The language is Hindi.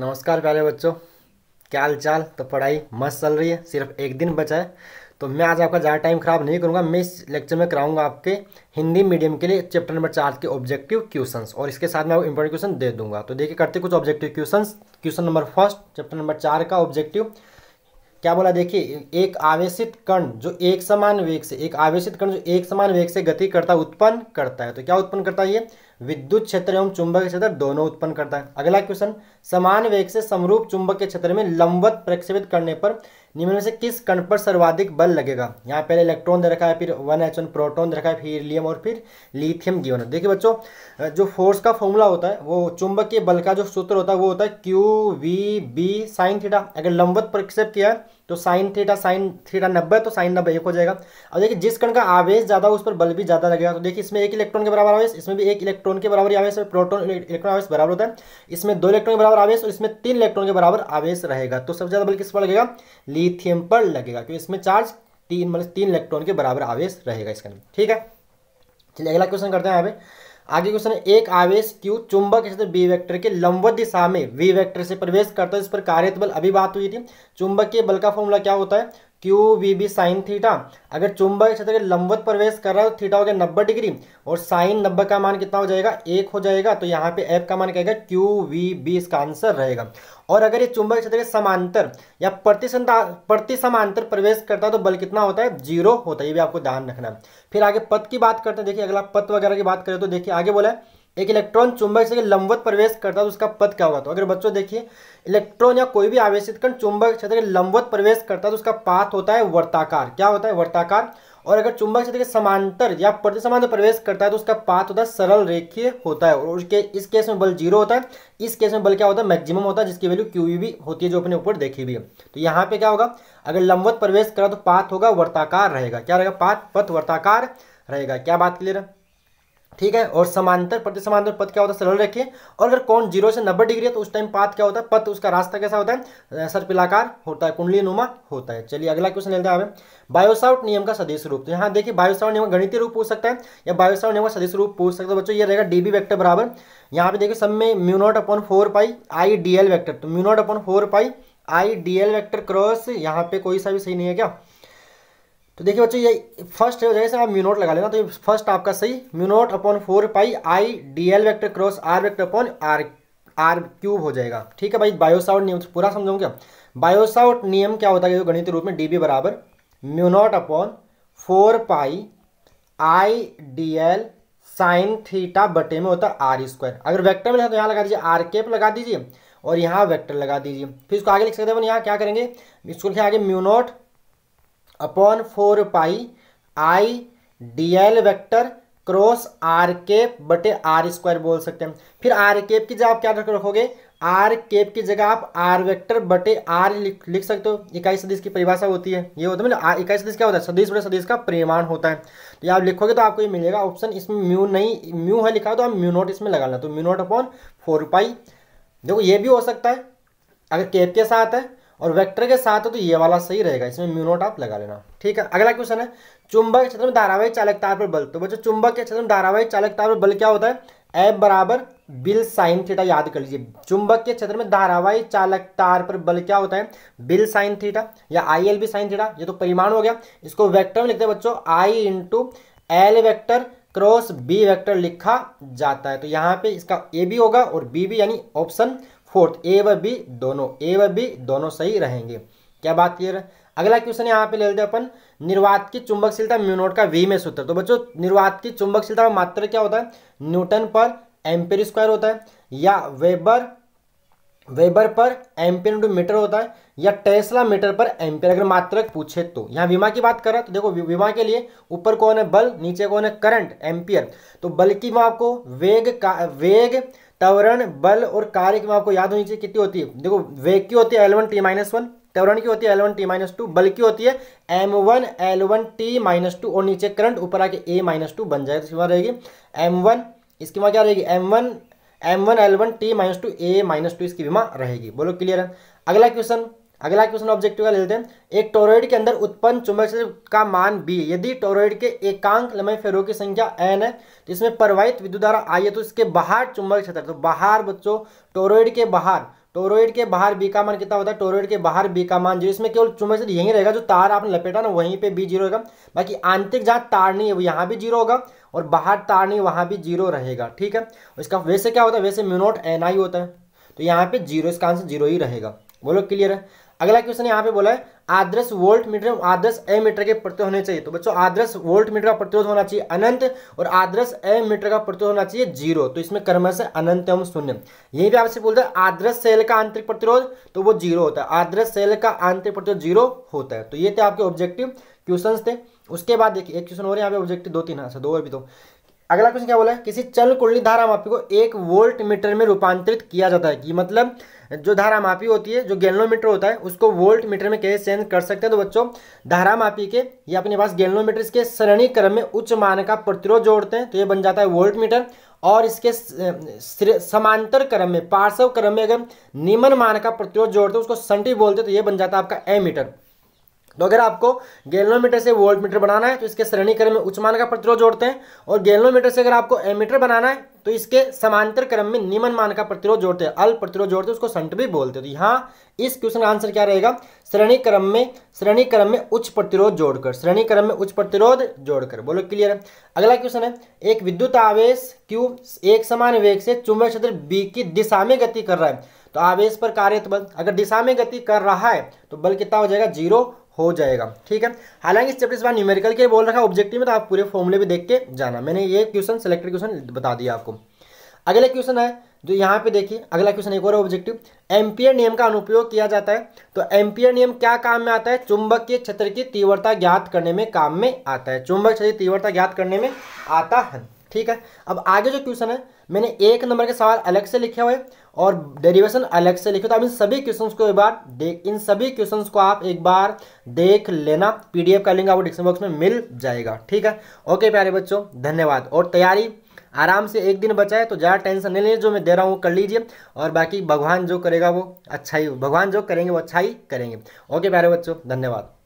नमस्कार प्यारे बच्चों क्या हाल चाल तो पढ़ाई मस्त चल रही है सिर्फ एक दिन बचा है तो मैं आज आपका ज़्यादा टाइम खराब नहीं करूँगा मैं इस लेक्चर में कराऊंगा आपके हिंदी मीडियम के लिए चैप्टर नंबर चार के ऑब्जेक्टिव क्वेश्चंस और इसके साथ मैं आपको इंपॉर्टेंट क्वेश्चन दे दूंगा तो देखिए करते कुछ objective question question number first chapter number चार का ऑब्जेक्टिव क्या बोला देखिए एक आवेशित कण जो एक समान वेग से एक आवेशित कण जो एक समान वेग से गति करता उत्पन्न करता है तो क्या उत्पन्न करता है ये विद्युत क्षेत्र एवं चुंबक क्षेत्र दोनों उत्पन्न करता है अगला क्वेश्चन समान वेग से समरूप चुंबक के क्षेत्र में लंबवत प्रक्षेपित करने पर निम्न में से किस कण पर सर्वाधिक बल लगेगा यहाँ पहले इलेक्ट्रॉन दे रखा है फिर वन एच वन प्रोटोन दे रखा है फिर लियम और फिर लिथियम गिवन देखिए बच्चों जो फोर्स का फॉर्मूला होता है वो चुंबक के बल का जो सूत्र होता है वो होता है Q V B sine theta अगर लंबवत प्रक्षेप किया तो साइन थीटा साइन थीटा नब्बे तो साइन नब्बे एक हो जाएगा अब देखिए जिस कण का आवेश ज़्यादा उस पर बल भी ज़्यादा लगेगा तो देखिए इसमें एक इलेक्ट्रॉन के बराबर आवेश इसमें भी एक इलेक्ट्रॉन के बराबर आवेश और प्रोटोन इलेक्ट्रॉन आवेश बराबर होता है इसमें दो इलेक्ट्रॉन के बराबर आवेश और इसमें तीन इलेक्ट्रॉन के बराबर आवेश रहेगा तो सबसे ज़्यादा बल किस पर लगेगा लिथियम पर लगेगा क्योंकि इसमें चार्ज तीन मतलब तीन इलेक्ट्रॉन के बराबर आवेश रहेगा इसके अंदर ठीक है चलिए अगला क्वेश्चन करते हैं यहाँ पे आगे क्वेश्चन है एक आवेश क्यू चुंबक क्षेत्र बी वेक्टर के लंबवत दिशा में वी वेक्टर से प्रवेश करता है इस पर कार्य बल अभी बात हुई थी चुंबक के बल का फॉर्मूला क्या होता है Q V B sine theta अगर चुंबक क्षेत्र के लंबवत प्रवेश कर रहा है तो थीटा हो गया नब्बे डिग्री और साइन नब्बे का मान कितना हो जाएगा एक हो जाएगा तो यहाँ पे एफ का मान क्या क्यू वी बी इसका आंसर रहेगा और अगर ये चुंबक क्षेत्र के समांतर या प्रति प्रति समांतर प्रवेश करता है तो बल कितना होता है जीरो होता है ये भी आपको ध्यान रखना है फिर आगे पथ की बात करते हैं देखिए अगला पथ वगैरह की बात करें तो देखिए आगे बोला है एक इलेक्ट्रॉन चुंबक से लंबवत प्रवेश करता है तो उसका पद क्या होगा तो अगर बच्चों देखिए इलेक्ट्रॉन या कोई भी आवेशित कण चुंबक क्षेत्र के लंबवत प्रवेश करता है तो उसका पाथ होता है वर्ताकार क्या होता है वर्ताकार और अगर चुंबक क्षेत्र के समांतर या प्रति समांतर प्रवेश करता है तो उसका पाथ होता है सरल रेखीय होता है और उसके इस केस में बल जीरो होता है इस केस में बल क्या होता है मैक्सिमम होता है जिसकी वैल्यू क्यू भी होती है जो अपने ऊपर देखी भी है तो यहाँ पे क्या होगा अगर लंबवत प्रवेश करा तो पाथ होगा वर्ताकार रहेगा क्या रहेगा पाथ पथ वर्ताकार रहेगा क्या बात क्लियर है ठीक है और समांतर प्रति समांतर पद क्या होता है सरल रेखे और अगर कौन जीरो से नब्बे डिग्री है तो उस टाइम पाथ क्या होता है पथ उसका रास्ता कैसा होता है सर्पिलाकार होता है कुंडली नुमा होता है चलिए अगला क्वेश्चन लेते हैं बायोसाउट नियम का सदस्य रूप तो यहाँ देखिए बायोसाउट नियम गणित रूप पूछ सकता है या बायोसाउट नियम का सदस्य रूप पूछ सकता है तो बच्चों ये रहेगा डीबी वैक्टर बराबर यहाँ पे देखिए सब में mu naught upon four pi I D L vector तो mu naught upon four pi I D L vector cross यहाँ पे कोई सा भी सही नहीं है क्या तो देखिए बच्चों ये फर्स्ट है जैसे आप म्यूनोट लगा लेना तो ये फर्स्ट आपका सही mu naught upon four pi I D L vector cross R vector upon R R cube हो जाएगा ठीक है भाई बायोसाउट नियम पूरा समझाऊँ क्या बायोसाउट नियम क्या होता है जो गणित रूप में डी बी बराबर mu naught upon four pi I D L sine theta बटे में होता है आर स्क्वायर अगर वेक्टर में लिखा तो यहाँ लगा दीजिए आर केप लगा दीजिए और यहाँ वेक्टर लगा दीजिए फिर इसको आगे लिख सकते हैं यहाँ क्या करेंगे इसको लिखे आगे mu naught upon four pi I D L vector cross R cap बटे आर स्क्वायर बोल सकते हैं फिर आर केप की जगह आप क्या रखोगे आर केप की जगह आप आर वेक्टर बटे आर लिख लिख सकते हो इकाई सदिश की परिभाषा होती है ये होता है मतलब इकाई सदिश क्या होता है सदिश बटे सदिश का परिमाण होता है तो ये आप लिखोगे तो आपको ये मिलेगा ऑप्शन इसमें म्यू नहीं म्यू है लिखा है तो आप म्यू नोट इसमें लगाना तो mu naught upon four pi देखो ये भी हो सकता है अगर केप के साथ है और वेक्टर के साथ तो ये वाला सही रहेगा इसमें म्यूनोट आप लगा लेना ठीक है अगला क्वेश्चन है चुंबक के क्षेत्र में धारावाही चालक तार पर बल तो बच्चों चुंबक के क्षेत्र में धारावाही चालक तार पर बल क्या होता है एफ बराबर बिल साइन थीटा याद कर लीजिए चुंबक के क्षेत्र में धारावाही चालक तार पर बल क्या होता है बिल साइन थीटा या I L B sine theta ये तो परिमाण हो गया इसको वेक्टर में लिखते हैं बच्चों I into L vector cross B vector लिखा जाता है तो यहाँ पे इसका ए भी होगा और बी भी यानी ऑप्शन फोर्थ ए व बी दोनों ए व बी दोनों सही रहेंगे क्या बात क्लियर है अगला क्वेश्चन यहाँ पे ले लेते हैं अपन निर्वात की चुंबकशीलता म्यूनोट का वी में सूत्र तो बच्चों निर्वात की चुंबकशीलता मात्र क्या होता है न्यूटन पर एम्पेयर स्क्वायर होता है या weber weber per ampere into metre होता है या टेस्ला मीटर पर एम्पियर अगर मात्रक पूछे तो यहाँ विमा की बात कर तो देखो विमा के लिए ऊपर कौन है बल नीचे कौन है करंट एम्पियर तो बल की वहाँ आपको वेग का वेग त्वरण बल और कार्य की आपको याद होनी चाहिए कितनी होती है देखो वेग की होती है L one T minus one त्वरण की होती है L one T minus two बल की होती है M one L one T minus two और नीचे करंट ऊपर आके ए माइनस टू बन जाएगा तो इसकी रहेगी एम वन इसकी माँ क्या रहेगी M one M one L one T minus two A minus two इसकी बीमा रहेगी बोलो क्लियर है अगला क्वेश्चन अगला क्वेश्चन ऑब्जेक्टिव का लेते हैं एक टोरॉइड के अंदर उत्पन्न चुंबक क्षेत्र का मान बी यदि टोरॉइड के एकांक लंबाई फेरों की संख्या एन है तो इसमें प्रवाहित विद्युत धारा आई है तो इसके बाहर चुंबक क्षेत्र तो बाहर बच्चों टोरोइड के बाहर टोरोइड के बाहर बी का मान कितना होता है टोरोइड के बाहर बी का मान जो इसमें केवल से यहीं रहेगा जो तार आपने लपेटा ना वहीं पे बी जीरो रहेगा बाकी आंतरिक जहां तार नहीं है वो यहाँ भी जीरो होगा और बाहर तार नहीं वहाँ भी जीरो रहेगा ठीक है इसका वैसे क्या होता है वैसे म्यूनोट एन होता है तो यहाँ पे जीरो इसका आंसर जीरो ही रहेगा बोलो क्लियर है अगला क्वेश्चन यहाँ पे बोला है आदर्श वोल्ट मीटर आदर्श ए मीटर के प्रतिरोध होने चाहिए तो बच्चों आदर्श वोल्ट मीटर का प्रतिरोध होना चाहिए अनंत और आदर्श ए मीटर का प्रतिरोध होना चाहिए जीरो तो इसमें क्रमश अनंत एवं शून्य यही भी आपसे बोलते हैं आदर्श सेल का आंतरिक प्रतिरोध तो वो जीरो होता है आदर्श सेल का आंतरिक प्रतिरोध जीरो होता है तो ये थे आपके ऑब्जेक्टिव क्वेश्चन थे उसके बाद देखिए एक क्वेश्चन और यहाँ पे ऑब्जेक्टिव दो तीन हाँ, अच्छा दो और भी दो अगला क्वेश्चन क्या बोला है किसी चल कुंडली धारा मापी को एक वोल्ट मीटर में रूपांतरित किया जाता है कि मतलब जो धारा मापी होती है जो गैलोमीटर होता है उसको वोल्ट मीटर में कैसे चेंज कर सकते हैं तो बच्चों धारा मापी के ये अपने पास गैलोमीटर के सरणी क्रम में उच्च मान का प्रतिरोध जोड़ते हैं तो ये बन जाता है वोल्ट मीटर और इसके समांतर क्रम में पार्श्व क्रम में अगर निम्न मान का प्रतिरोध जोड़ते हैं उसको संटी बोलते हैं तो ये बन जाता है आपका ए मीटर तो अगर आपको गैलोमीटर से वोल्ट मीटर बनाना है तो इसके श्रेणी क्रम में उच्च मान का प्रतिरोध जोड़ते हैं और गैलोमीटर से अगर आपको एमीटर बनाना है तो इसके समांतर क्रम में निम्न मान का प्रतिरोध जोड़ते हैं अल्प प्रतिरोध जोड़ते हैं उसको संट भी बोलते हैं तो यहाँ इस क्वेश्चन का आंसर क्या रहेगा श्रेणी क्रम में श्रेणी क्रम में उच्च प्रतिरोध जोड़कर श्रेणी क्रम में उच्च प्रतिरोध जोड़कर बोलो क्लियर है अगला क्वेश्चन है एक विद्युत आवेश क्यू एक समान वेग से चुंबक क्षेत्र बी की दिशा में गति कर रहा है तो आवेश पर कार्य बल अगर दिशा में गति कर रहा है तो बल कितना हो जाएगा जीरो हो जाएगा ठीक है हालांकि इस चैप्टर से बार न्यूमेरिकल के बोल रखा ऑब्जेक्टिव में तो आप पूरे फॉर्मूले भी देख के जाना मैंने ये क्वेश्चन सिलेक्टेड क्वेश्चन बता दिया आपको अगला क्वेश्चन है जो यहाँ पे देखिए अगला क्वेश्चन एक और ऑब्जेक्टिव एम्पियर नियम का अनुपयोग किया जाता है तो एम्पियर नियम क्या काम में आता है चुंबक के क्षेत्र की तीव्रता ज्ञात करने में काम में आता है चुंबक क्षेत्र की तीव्रता ज्ञात करने में आता है ठीक है अब आगे जो क्वेश्चन है मैंने एक नंबर के सवाल अलग से लिखे हुए और डेरिवेशन अलग से लिखे तो अब इन सभी क्वेश्चन को एक बार देख इन सभी क्वेश्चन को आप एक बार देख लेना पीडीएफ का लिंक आपको डिस्क्रिप्शन बॉक्स में मिल जाएगा ठीक है ओके प्यारे बच्चों धन्यवाद और तैयारी आराम से एक दिन बचा है तो ज़्यादा टेंशन नहीं लीजिए जो मैं दे रहा हूँ वो कर लीजिए और बाकी भगवान जो करेगा वो अच्छा ही भगवान जो करेंगे वो अच्छा ही करेंगे ओके प्यारे बच्चों धन्यवाद